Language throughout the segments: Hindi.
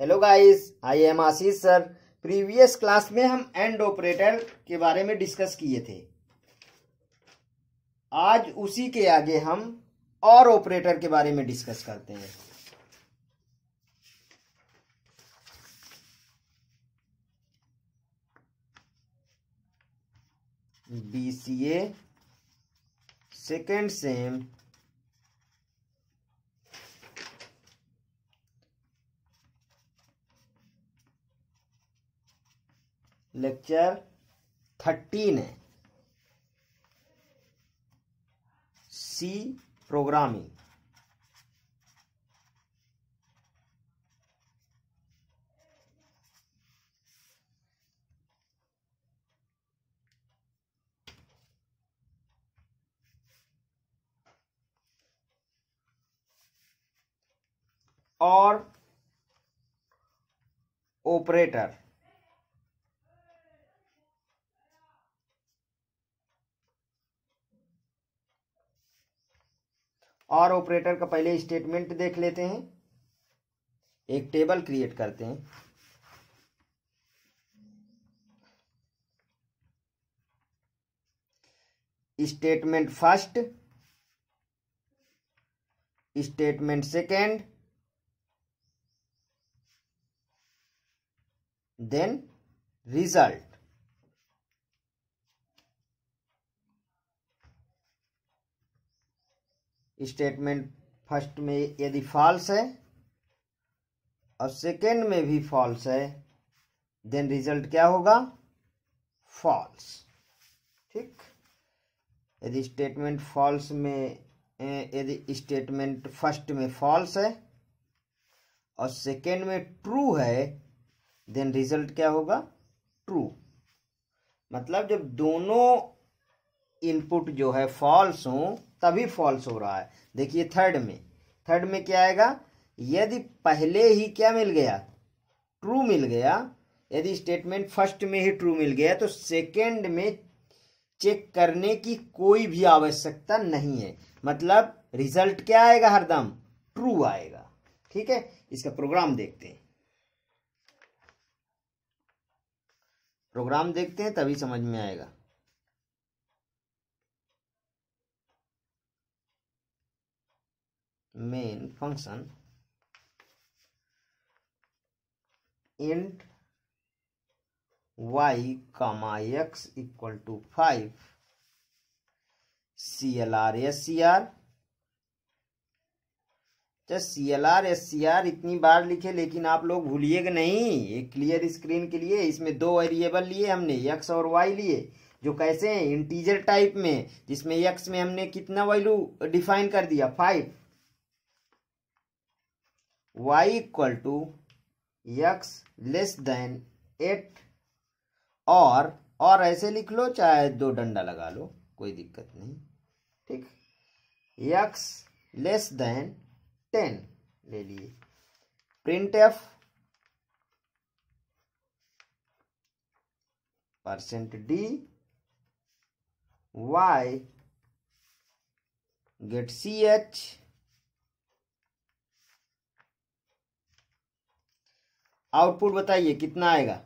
hello guys I am Ashish sir previous class में हम एंड ऑपरेटर के बारे में डिस्कस किए थे आज उसी के आगे हम और ऑपरेटर के बारे में डिस्कस करते हैं B C A second sem lecture thirteen है सी प्रोग्रामिंग और ऑपरेटर और ऑपरेटर का पहले स्टेटमेंट देख लेते हैं एक टेबल क्रिएट करते हैं statement first statement second then result statement first में यदि फॉल्स है और सेकेंड में भी फॉल्स है देन रिजल्ट क्या होगा फॉल्स ठीक यदि स्टेटमेंट फॉल्स में यदि स्टेटमेंट फर्स्ट में फॉल्स है और सेकेंड में ट्रू है देन रिजल्ट क्या होगा ट्रू मतलब जब दोनों इनपुट जो है फॉल्स हों तभी फॉल्स हो रहा है देखिए थर्ड में थर्ड में क्या आएगा यदि पहले ही क्या मिल गया ट्रू मिल गया यदि स्टेटमेंट फर्स्ट में ही ट्रू मिल गया तो सेकेंड में चेक करने की कोई भी आवश्यकता नहीं है मतलब रिजल्ट क्या आएगा हरदम ट्रू आएगा ठीक है इसका प्रोग्राम देखते हैं प्रोग्राम देखते हैं तभी समझ में आएगा main function int y comma x equal to 5 clr scr तो C L R S C R इतनी बार लिखे लेकिन आप लोग भूलिएगा नहीं एक क्लियर स्क्रीन के लिए इसमें दो वेरिएबल लिए हमने एक्स और वाई लिए जो कैसे हैं इंटीजर टाइप में जिसमें एक्स में हमने कितना वैल्यू डिफाइन कर दिया five Y equal to X less than eight और और ऐसे लिख लो चाहे दो डंडा लगा लो कोई दिक्कत नहीं ठीक यक्स लेस देन टेन ले लिए print F percent D Y get C H output बताइए कितना आएगा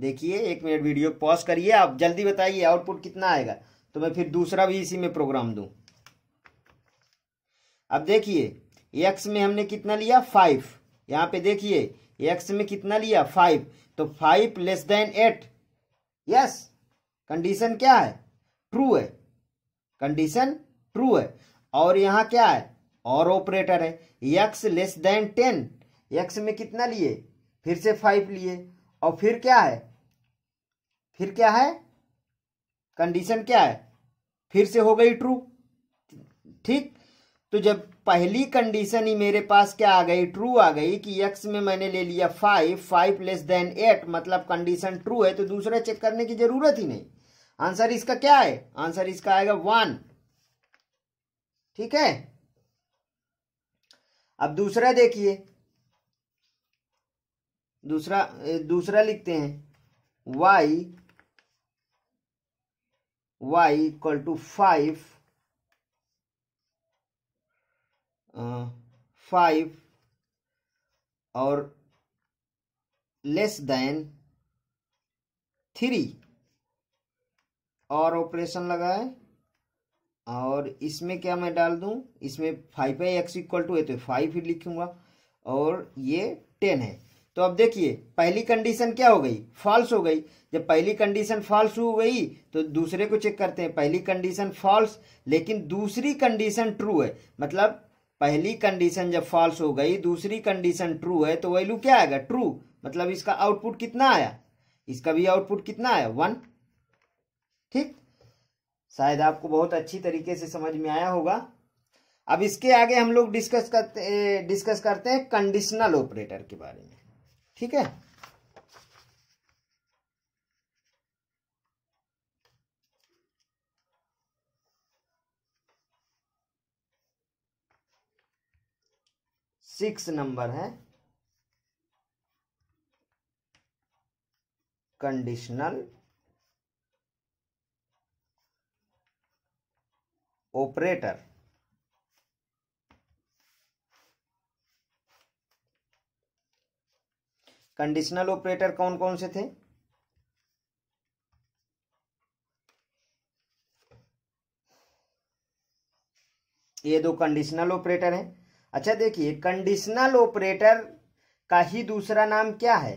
देखिए एक मिनट वीडियो पॉज करिए आप जल्दी बताइए आउटपुट कितना आएगा तो मैं फिर दूसरा भी इसी में प्रोग्राम दूं अब देखिए एक्स में हमने कितना लिया फाइव यहां पे देखिए एक्स में कितना लिया फाइव तो five less than eight yes condition क्या है ट्रू है कंडीशन ट्रू है और यहां क्या है और ऑपरेटर है X less than ten X में कितना लिए फिर से फाइव लिए और फिर क्या है फिर क्या है कंडीशन क्या है फिर से हो गई ट्रू ठीक तो जब पहली कंडीशन ही मेरे पास क्या आ गई ट्रू आ गई कि यक्स में मैंने ले लिया five five less than eight मतलब कंडीशन ट्रू है तो दूसरा चेक करने की जरूरत ही नहीं आंसर इसका क्या है आंसर इसका आएगा वन ठीक है अब दूसरा देखिए दूसरा दूसरा लिखते हैं Y Y equal to five five और लेस देन थ्री और ऑपरेशन लगाए और इसमें क्या मैं डाल दूं इसमें फाइव पाई एक्स इक्वल टू है तो फाइव ही लिखूंगा और ये टेन है तो अब देखिए पहली कंडीशन क्या हो गई फॉल्स हो गई जब पहली कंडीशन फॉल्स हो गई तो दूसरे को चेक करते हैं पहली कंडीशन फॉल्स लेकिन दूसरी कंडीशन ट्रू है मतलब पहली कंडीशन जब फॉल्स हो गई दूसरी कंडीशन ट्रू है तो वैल्यू क्या आएगा ट्रू मतलब इसका आउटपुट कितना आया इसका भी आउटपुट कितना आया वन ठीक शायद आपको बहुत अच्छी तरीके से समझ में आया होगा अब इसके आगे हम लोग डिस्कस करते डिस्कस करते हैं कंडीशनल ऑपरेटर के बारे में ठीक है सिक्स नंबर है कंडीशनल ऑपरेटर कंडीशनल ऑपरेटर कौन कौन से थे ये दो कंडीशनल ऑपरेटर हैं अच्छा देखिए कंडीशनल ऑपरेटर का ही दूसरा नाम क्या है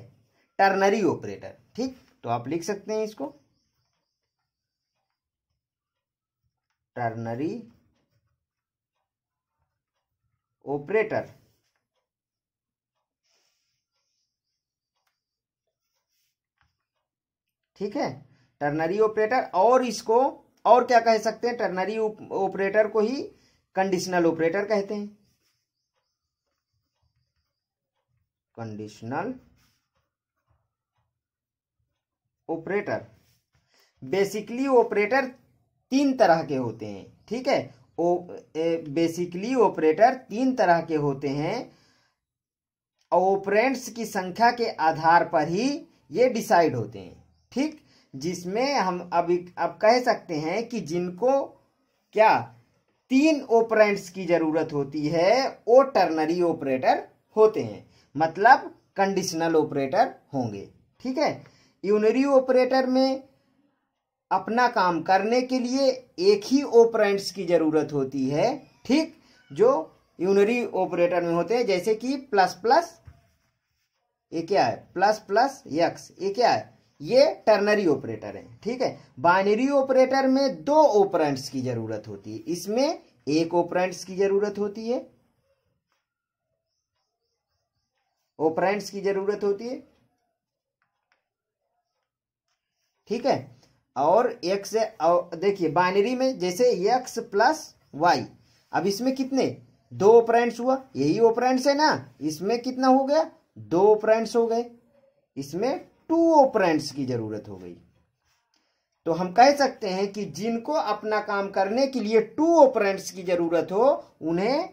टर्नरी ऑपरेटर ठीक तो आप लिख सकते हैं इसको टर्नरी ऑपरेटर ठीक है टर्नरी ऑपरेटर और इसको और क्या कह सकते हैं टर्नरी ऑपरेटर को ही कंडीशनल ऑपरेटर कहते हैं कंडीशनल ऑपरेटर बेसिकली ऑपरेटर तीन तरह के होते हैं ठीक है ओ बेसिकली ऑपरेटर तीन तरह के होते हैं ऑपरेंट्स की संख्या के आधार पर ही ये डिसाइड होते हैं ठीक जिसमें हम अभी अब कह सकते हैं कि जिनको क्या तीन ऑपरेंट्स की जरूरत होती है वो टर्नरी ऑपरेटर होते हैं मतलब कंडीशनल ऑपरेटर होंगे ठीक है यूनरी ऑपरेटर में अपना काम करने के लिए एक ही ऑपरेंट्स की ज़रूरत होती है ठीक जो यूनरी ऑपरेटर में होते हैं जैसे कि प्लस प्लस ये क्या है प्लस प्लस यक्स ये क्या है ये टर्नरी ऑपरेटर है ठीक है बाइनरी ऑपरेटर में दो ऑपरेंट्स की जरूरत होती है इसमें एक ऑपरेंट्स की जरूरत होती है ऑपरेंट्स की जरूरत होती है ठीक है और एक्स देखिए बाइनरी में जैसे x प्लस वाई अब इसमें कितने दो ऑपरेंट्स हुआ यही ऑपरेंट्स है ना इसमें कितना हो गया दो ऑपरेंट्स हो गए इसमें टू ऑपरेंट्स की जरूरत हो गई तो हम कह सकते हैं कि जिनको अपना काम करने के लिए टू ऑपरेंट्स की जरूरत हो उन्हें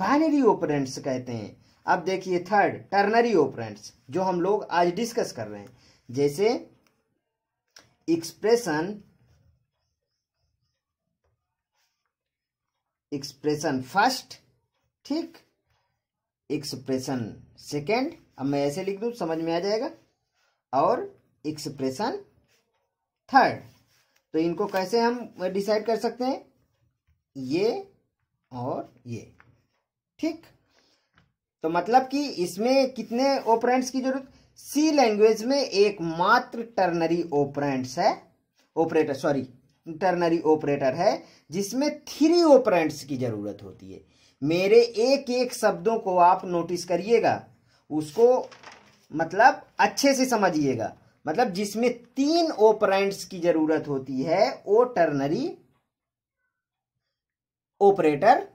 बाइनरी ऑपरेंट्स कहते हैं अब देखिए थर्ड टर्नरी ऑपरेंट्स जो हम लोग आज डिस्कस कर रहे हैं जैसे एक्सप्रेशन एक्सप्रेशन फर्स्ट ठीक एक्सप्रेशन सेकंड अब मैं ऐसे लिख दू समझ में आ जाएगा और एक्सप्रेशन थर्ड तो इनको कैसे हम डिसाइड कर सकते हैं ये और ये ठीक तो मतलब कि इसमें कितने ओपरेंट्स की जरूरत सी लैंग्वेज में एकमात्र टर्नरी ओपरेंट्स है ऑपरेटर सॉरी टर्नरी ऑपरेटर है जिसमें थ्री ऑपरेंट्स की जरूरत होती है मेरे एक एक शब्दों को आप नोटिस करिएगा उसको मतलब अच्छे से समझिएगा मतलब जिसमें तीन ओपरेंट्स की जरूरत होती है वो टर्नरी ऑपरेटर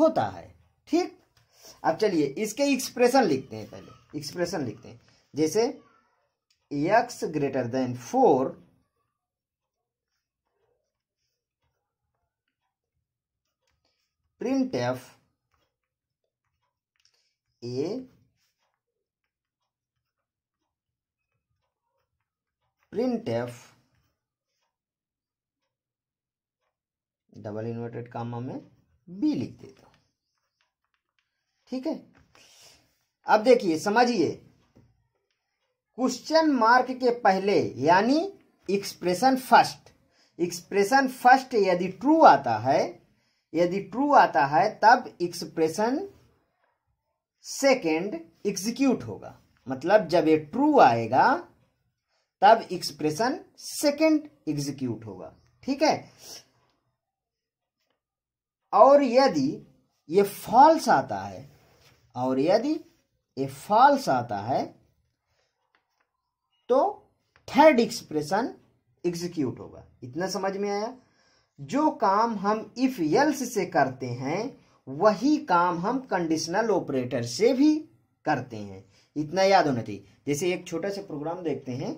होता है ठीक अब चलिए इसके एक्सप्रेशन लिखते हैं पहले एक्सप्रेशन लिखते हैं जैसे X greater than four print F A print F double inverted comma में बी लिख देता हूं ठीक है अब देखिए समझिए क्वेश्चन मार्क के पहले यानी एक्सप्रेशन फर्स्ट एक्सप्रेशन फर्स्ट यदि ट्रू आता है यदि ट्रू आता है तब एक्सप्रेशन सेकेंड एग्जीक्यूट होगा मतलब जब ये ट्रू आएगा तब एक्सप्रेशन सेकेंड एग्जीक्यूट होगा ठीक है और यदि ये फॉल्स आता है और यदि ये फॉल्स आता है तो थर्ड एक्सप्रेशन एग्जीक्यूट होगा इतना समझ में आया जो काम हम इफ यल्स से करते हैं वही काम हम कंडीशनल ऑपरेटर से भी करते हैं इतना याद होना चाहिए जैसे एक छोटा सा प्रोग्राम देखते हैं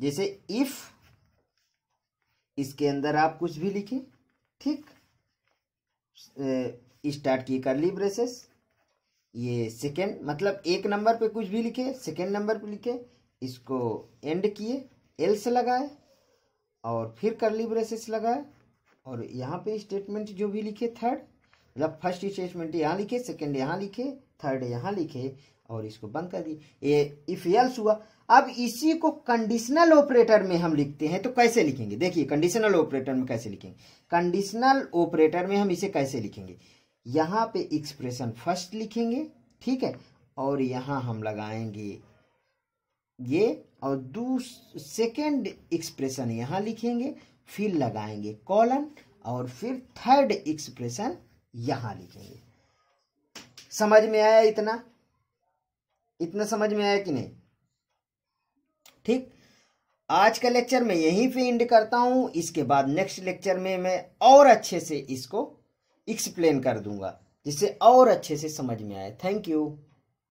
जैसे इफ इसके अंदर आप कुछ भी लिखें ठीक स्टार्ट की कर ली ब्रेसेस ये सेकेंड मतलब एक नंबर पे कुछ भी लिखे सेकेंड नंबर पे लिखे इसको एंड किए एल से लगाए और फिर करली ब्रेसेस लगाए और यहाँ पे स्टेटमेंट जो भी लिखे थर्ड मतलब फर्स्ट स्टेटमेंट यहाँ लिखे सेकेंड यहाँ लिखे थर्ड यहाँ लिखे और इसको बंद कर दिए ये इफ एल्स हुआ अब इसी को कंडीशनल ऑपरेटर में हम लिखते हैं तो कैसे लिखेंगे देखिए कंडीशनल ऑपरेटर में कैसे लिखेंगे कंडीशनल ऑपरेटर में हम इसे कैसे लिखेंगे यहाँ पे एक्सप्रेशन फर्स्ट लिखेंगे ठीक है और यहाँ हम लगाएंगे ये और दूस सेकेंड एक्सप्रेशन यहाँ लिखेंगे फिर लगाएंगे कॉलन और फिर थर्ड एक्सप्रेशन यहाँ लिखेंगे समझ में आया इतना इतना समझ में आया कि नहीं ठीक आज का लेक्चर मैं यहीं पे इंड करता हूँ इसके बाद नेक्स्ट लेक्चर में मैं और अच्छे से इसको एक्सप्लेन कर दूंगा जिससे और अच्छे से समझ में आए थैंक यू